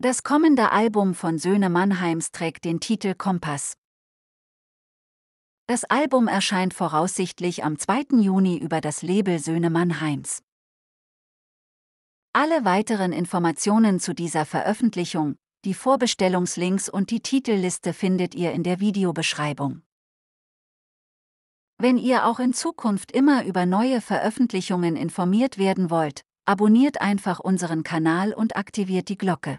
Das kommende Album von Söhne Mannheims trägt den Titel Kompass. Das Album erscheint voraussichtlich am 2. Juni über das Label Söhne Mannheims. Alle weiteren Informationen zu dieser Veröffentlichung, die Vorbestellungslinks und die Titelliste findet ihr in der Videobeschreibung. Wenn ihr auch in Zukunft immer über neue Veröffentlichungen informiert werden wollt, abonniert einfach unseren Kanal und aktiviert die Glocke.